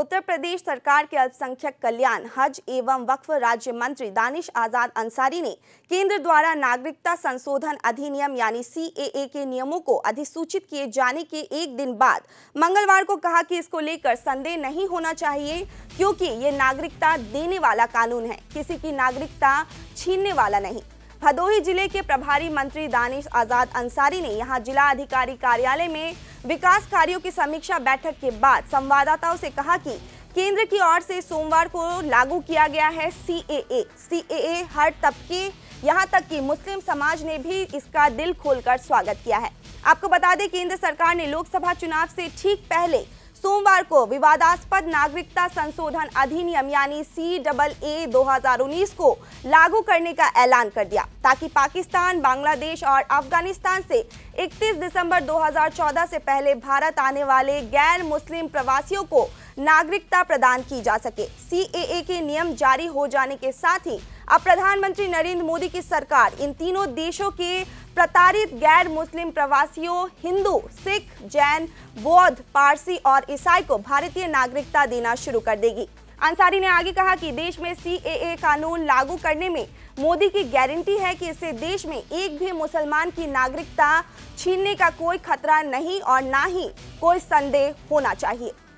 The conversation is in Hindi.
उत्तर प्रदेश सरकार के अल्पसंख्यक कल्याण हज एवं वक्फ राज्य मंत्री दानिश आजाद अंसारी ने केंद्र द्वारा नागरिकता संशोधन अधिनियम यानी सी के नियमों को अधिसूचित किए जाने के एक दिन बाद मंगलवार को कहा कि इसको लेकर संदेह नहीं होना चाहिए क्योंकि ये नागरिकता देने वाला कानून है किसी की नागरिकता छीनने वाला नहीं भदोही जिले के प्रभारी मंत्री दानिश आजाद अंसारी ने यहाँ जिला अधिकारी कार्यालय में विकास कार्यों की समीक्षा बैठक के बाद संवाददाताओं से कहा कि केंद्र की ओर से सोमवार को लागू किया गया है सी ए ए ए ए हर तबके यहाँ तक कि मुस्लिम समाज ने भी इसका दिल खोलकर स्वागत किया है आपको बता दें केंद्र सरकार ने लोकसभा चुनाव से ठीक पहले सोमवार को विवादास्पद नागरिकता संशोधन अधिनियम यानी सी डबल ए दो को लागू करने का ऐलान कर दिया ताकि पाकिस्तान बांग्लादेश और अफगानिस्तान से 31 दिसंबर 2014 से पहले भारत आने वाले गैर मुस्लिम प्रवासियों को नागरिकता प्रदान की जा सके सी के नियम जारी हो जाने के साथ ही अब प्रधानमंत्री नरेंद्र मोदी की सरकार इन तीनों देशों के प्रताड़ित गैर मुस्लिम प्रवासियों हिंदू सिख जैन बौद्ध पारसी और ईसाई को भारतीय नागरिकता देना शुरू कर देगी अंसारी ने आगे कहा कि देश में सी कानून लागू करने में मोदी की गारंटी है कि इससे देश में एक भी मुसलमान की नागरिकता छीनने का कोई खतरा नहीं और ना ही कोई संदेह होना चाहिए